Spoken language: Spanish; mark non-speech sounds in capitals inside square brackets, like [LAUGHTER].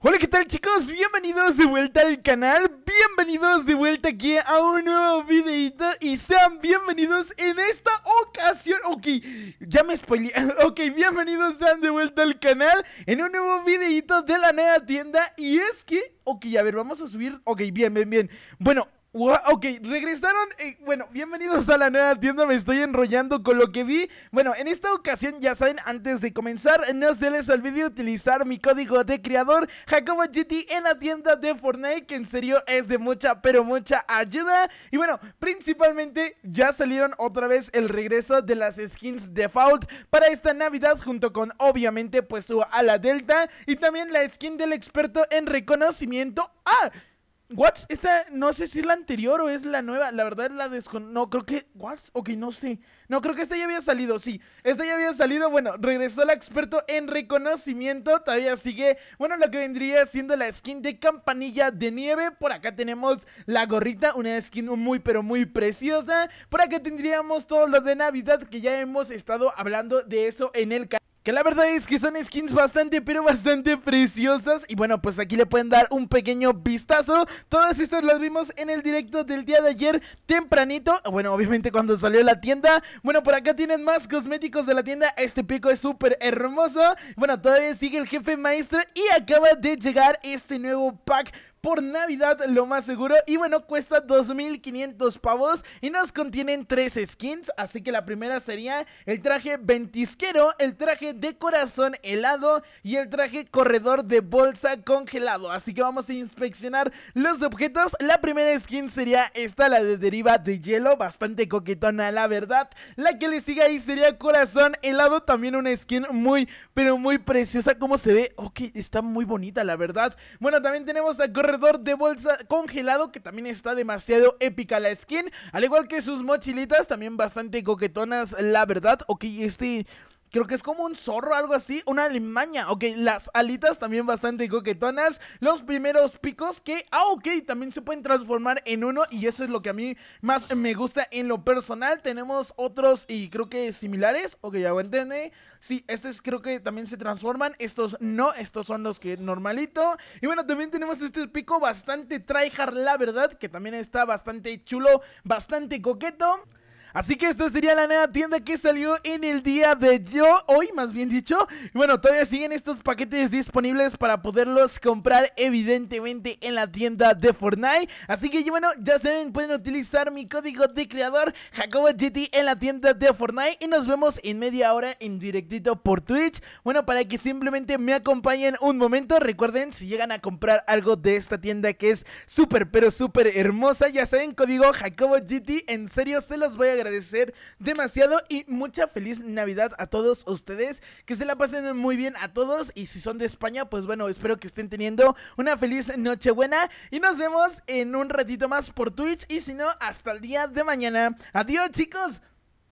Hola, ¿qué tal chicos? Bienvenidos de vuelta al canal, bienvenidos de vuelta aquí a un nuevo videito y sean bienvenidos en esta ocasión, ok, ya me spoileé, [LAUGHS] ok, bienvenidos sean de vuelta al canal en un nuevo videito de la nueva tienda y es que, ok, a ver, vamos a subir, ok, bien, bien, bien, bueno, ok, regresaron. Eh, bueno, bienvenidos a la nueva tienda. Me estoy enrollando con lo que vi. Bueno, en esta ocasión, ya saben, antes de comenzar, no se les olvide utilizar mi código de creador Jacobo GT en la tienda de Fortnite, que en serio es de mucha, pero mucha ayuda. Y bueno, principalmente ya salieron otra vez el regreso de las skins default para esta Navidad, junto con obviamente, pues su ala delta y también la skin del experto en reconocimiento. ¡Ah! Watts, esta no sé si es la anterior o es la nueva. La verdad la desconocida, No, creo que... Watts, ok, no sé. No, creo que esta ya había salido, sí. Esta ya había salido, bueno, regresó el experto en reconocimiento. Todavía sigue, bueno, lo que vendría siendo la skin de campanilla de nieve. Por acá tenemos la gorrita, una skin muy, pero muy preciosa. Por acá tendríamos todo lo de Navidad, que ya hemos estado hablando de eso en el canal. Que la verdad es que son skins bastante, pero bastante preciosas. Y bueno, pues aquí le pueden dar un pequeño vistazo. Todas estas las vimos en el directo del día de ayer, tempranito. Bueno, obviamente cuando salió la tienda. Bueno, por acá tienen más cosméticos de la tienda. Este pico es súper hermoso. Bueno, todavía sigue el jefe maestro y acaba de llegar este nuevo pack por Navidad, lo más seguro. Y bueno, cuesta 2.500 pavos y nos contienen tres skins. Así que la primera sería el traje ventisquero, el traje de corazón helado y el traje corredor de bolsa congelado. Así que vamos a inspeccionar los objetos. La primera skin sería esta, la de deriva de hielo, bastante coquetona la verdad. La que le sigue ahí sería corazón helado, también una skin muy, pero muy preciosa como se ve. Ok, está muy bonita la verdad. Bueno, también tenemos a corredor de bolsa congelado que también está demasiado épica la skin. Al igual que sus mochilitas, también bastante coquetonas, la verdad. Ok, este Creo que es como un zorro, algo así, una alimaña. Ok, las alitas también bastante coquetonas. Los primeros picos que, ah, ok, también se pueden transformar en uno. Y eso es lo que a mí más me gusta en lo personal. Tenemos otros y creo que similares. Ok, ya aguanten. Sí, estos creo que también se transforman. Estos no, estos son los que normalito. Y bueno, también tenemos este pico bastante tryhard, la verdad. Que también está bastante chulo, bastante coqueto. Así que esta sería la nueva tienda que salió en el día de yo, hoy más bien dicho. Y Bueno, todavía siguen estos paquetes disponibles para poderlos comprar evidentemente en la tienda de Fortnite. Así que bueno, ya saben, pueden utilizar mi código de creador JacoboGT en la tienda de Fortnite y nos vemos en media hora en directito por Twitch. Bueno, para que simplemente me acompañen un momento, recuerden si llegan a comprar algo de esta tienda que es súper pero súper hermosa, ya saben, código JacoboGT, en serio se los voy a agradecer agradecer demasiado y mucha feliz Navidad a todos ustedes. Que se la pasen muy bien a todos y si son de España, pues bueno, espero que estén teniendo una feliz Nochebuena y nos vemos en un ratito más por Twitch y si no, hasta el día de mañana. Adiós chicos.